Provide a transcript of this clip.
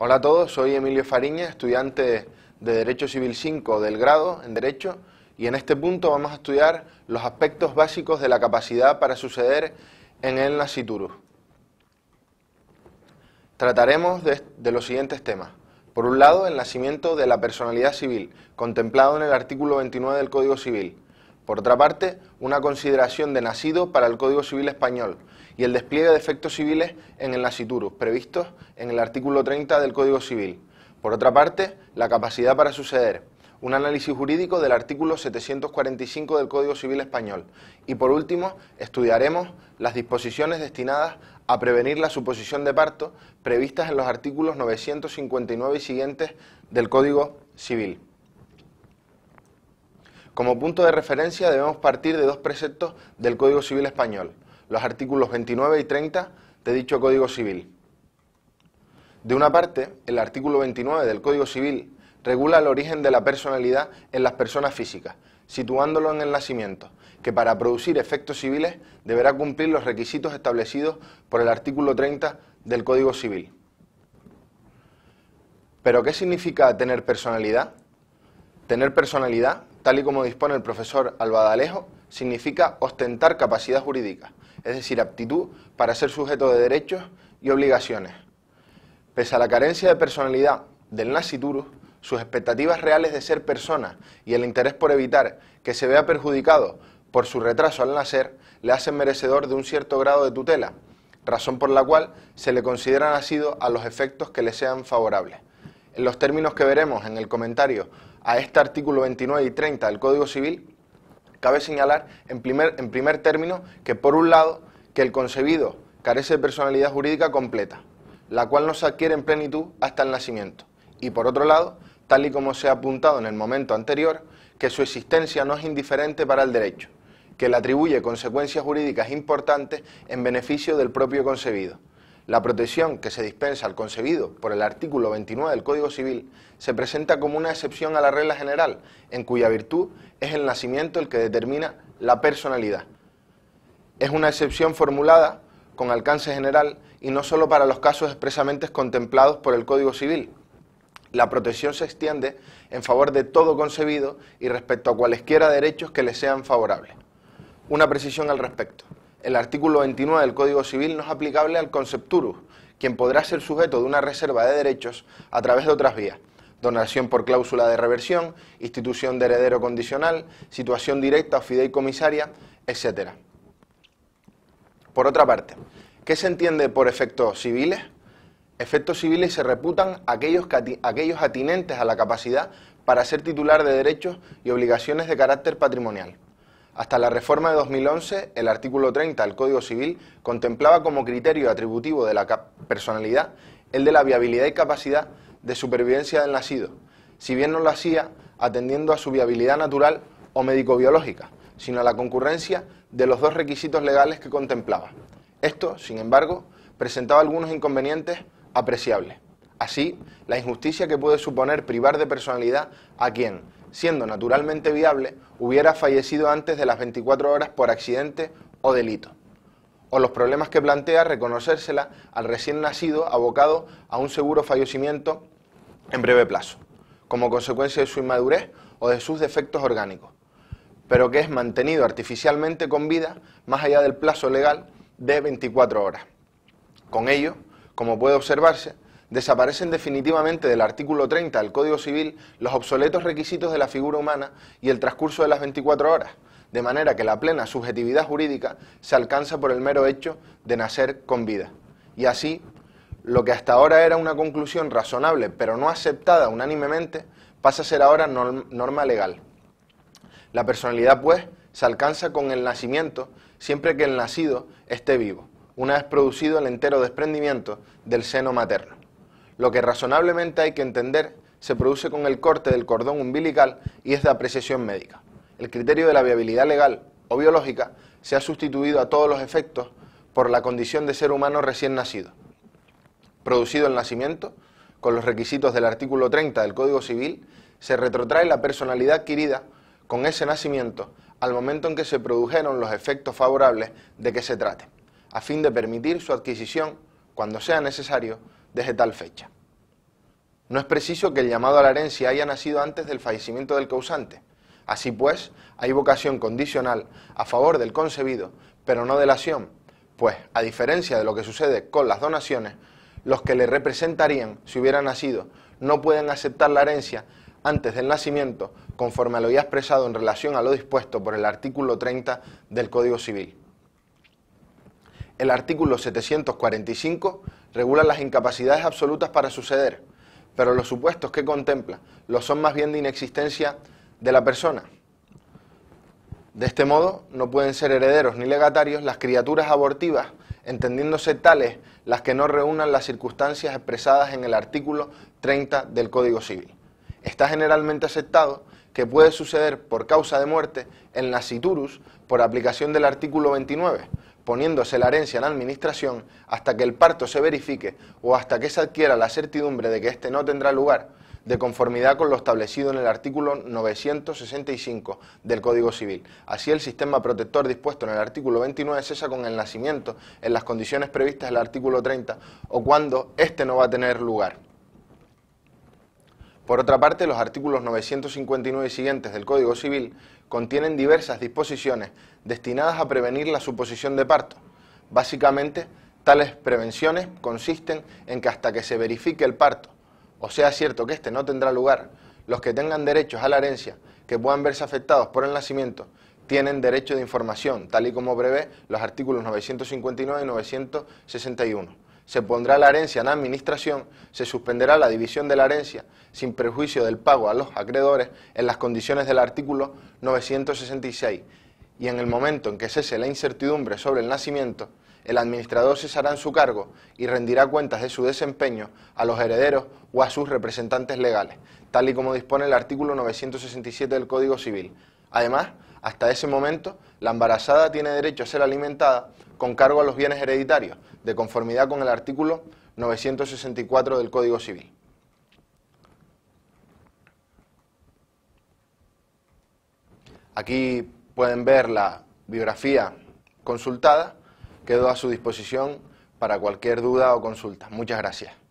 Hola a todos, soy Emilio Fariña, estudiante de Derecho Civil 5 del grado en Derecho y en este punto vamos a estudiar los aspectos básicos de la capacidad para suceder en el nasciturus. Trataremos de, de los siguientes temas. Por un lado, el nacimiento de la personalidad civil, contemplado en el artículo 29 del Código Civil. Por otra parte, una consideración de nacido para el Código Civil Español y el despliegue de efectos civiles en el naciturus previstos en el artículo 30 del Código Civil. Por otra parte, la capacidad para suceder, un análisis jurídico del artículo 745 del Código Civil Español. Y por último, estudiaremos las disposiciones destinadas a prevenir la suposición de parto previstas en los artículos 959 y siguientes del Código Civil. Como punto de referencia debemos partir de dos preceptos del Código Civil español, los artículos 29 y 30 de dicho Código Civil. De una parte, el artículo 29 del Código Civil regula el origen de la personalidad en las personas físicas, situándolo en el nacimiento, que para producir efectos civiles deberá cumplir los requisitos establecidos por el artículo 30 del Código Civil. ¿Pero qué significa tener personalidad? Tener personalidad tal y como dispone el profesor Albadalejo, significa ostentar capacidad jurídica, es decir, aptitud para ser sujeto de derechos y obligaciones. Pese a la carencia de personalidad del nasciturus, sus expectativas reales de ser persona y el interés por evitar que se vea perjudicado por su retraso al nacer le hacen merecedor de un cierto grado de tutela, razón por la cual se le considera nacido a los efectos que le sean favorables. En los términos que veremos en el comentario a este artículo 29 y 30 del Código Civil, cabe señalar en primer, término que por un lado que el concebido carece de personalidad jurídica completa, la cual no se adquiere en plenitud hasta el nacimiento, y por otro lado, tal y como se ha apuntado en el momento anterior, que su existencia no es indiferente para el derecho, que le atribuye consecuencias jurídicas importantes en beneficio del propio concebido, la protección que se dispensa al concebido por el artículo 29 del Código Civil se presenta como una excepción a la regla general, en cuya virtud es el nacimiento el que determina la personalidad. Es una excepción formulada con alcance general y no solo para los casos expresamente contemplados por el Código Civil. La protección se extiende en favor de todo concebido y respecto a cualesquiera derechos que le sean favorables. Una precisión al respecto el artículo 29 del Código Civil no es aplicable al concepturus, quien podrá ser sujeto de una reserva de derechos a través de otras vías. Donación por cláusula de reversión, institución de heredero condicional, situación directa o fideicomisaria, etc. Por otra parte, ¿qué se entiende por efectos civiles? Efectos civiles se reputan aquellos, aquellos atinentes a la capacidad para ser titular de derechos y obligaciones de carácter patrimonial. Hasta la reforma de 2011, el artículo 30 del Código Civil contemplaba como criterio atributivo de la personalidad el de la viabilidad y capacidad de supervivencia del nacido, si bien no lo hacía atendiendo a su viabilidad natural o médico-biológica, sino a la concurrencia de los dos requisitos legales que contemplaba. Esto, sin embargo, presentaba algunos inconvenientes apreciables. Así, la injusticia que puede suponer privar de personalidad a quien, siendo naturalmente viable, hubiera fallecido antes de las 24 horas por accidente o delito, o los problemas que plantea reconocérsela al recién nacido abocado a un seguro fallecimiento en breve plazo, como consecuencia de su inmadurez o de sus defectos orgánicos, pero que es mantenido artificialmente con vida más allá del plazo legal de 24 horas. Con ello, como puede observarse, desaparecen definitivamente del artículo 30 del Código Civil los obsoletos requisitos de la figura humana y el transcurso de las 24 horas, de manera que la plena subjetividad jurídica se alcanza por el mero hecho de nacer con vida. Y así, lo que hasta ahora era una conclusión razonable pero no aceptada unánimemente, pasa a ser ahora norma legal. La personalidad, pues, se alcanza con el nacimiento siempre que el nacido esté vivo, una vez producido el entero desprendimiento del seno materno lo que razonablemente hay que entender se produce con el corte del cordón umbilical y es de apreciación médica. El criterio de la viabilidad legal o biológica se ha sustituido a todos los efectos por la condición de ser humano recién nacido, producido el nacimiento, con los requisitos del artículo 30 del Código Civil, se retrotrae la personalidad adquirida con ese nacimiento al momento en que se produjeron los efectos favorables de que se trate, a fin de permitir su adquisición, cuando sea necesario, desde tal fecha. No es preciso que el llamado a la herencia haya nacido antes del fallecimiento del causante. Así pues, hay vocación condicional a favor del concebido, pero no de la acción, pues, a diferencia de lo que sucede con las donaciones, los que le representarían si hubiera nacido no pueden aceptar la herencia antes del nacimiento, conforme a lo ya expresado en relación a lo dispuesto por el artículo 30 del Código Civil. El artículo 745 regula las incapacidades absolutas para suceder, pero los supuestos que contempla lo son más bien de inexistencia de la persona. De este modo, no pueden ser herederos ni legatarios las criaturas abortivas, entendiéndose tales las que no reúnan las circunstancias expresadas en el artículo 30 del Código Civil. Está generalmente aceptado que puede suceder por causa de muerte en la por aplicación del artículo 29, poniéndose la herencia en administración hasta que el parto se verifique o hasta que se adquiera la certidumbre de que éste no tendrá lugar, de conformidad con lo establecido en el artículo 965 del Código Civil. Así, el sistema protector dispuesto en el artículo 29 cesa con el nacimiento en las condiciones previstas en el artículo 30 o cuando éste no va a tener lugar. Por otra parte, los artículos 959 y siguientes del Código Civil contienen diversas disposiciones destinadas a prevenir la suposición de parto. Básicamente, tales prevenciones consisten en que hasta que se verifique el parto, o sea cierto que éste no tendrá lugar, los que tengan derechos a la herencia que puedan verse afectados por el nacimiento tienen derecho de información, tal y como prevé los artículos 959 y 961 se pondrá la herencia en administración, se suspenderá la división de la herencia sin perjuicio del pago a los acreedores en las condiciones del artículo 966 y en el momento en que cese la incertidumbre sobre el nacimiento, el administrador cesará en su cargo y rendirá cuentas de su desempeño a los herederos o a sus representantes legales, tal y como dispone el artículo 967 del Código Civil. Además, hasta ese momento, la embarazada tiene derecho a ser alimentada con cargo a los bienes hereditarios, de conformidad con el artículo 964 del Código Civil. Aquí pueden ver la biografía consultada. Quedo a su disposición para cualquier duda o consulta. Muchas gracias.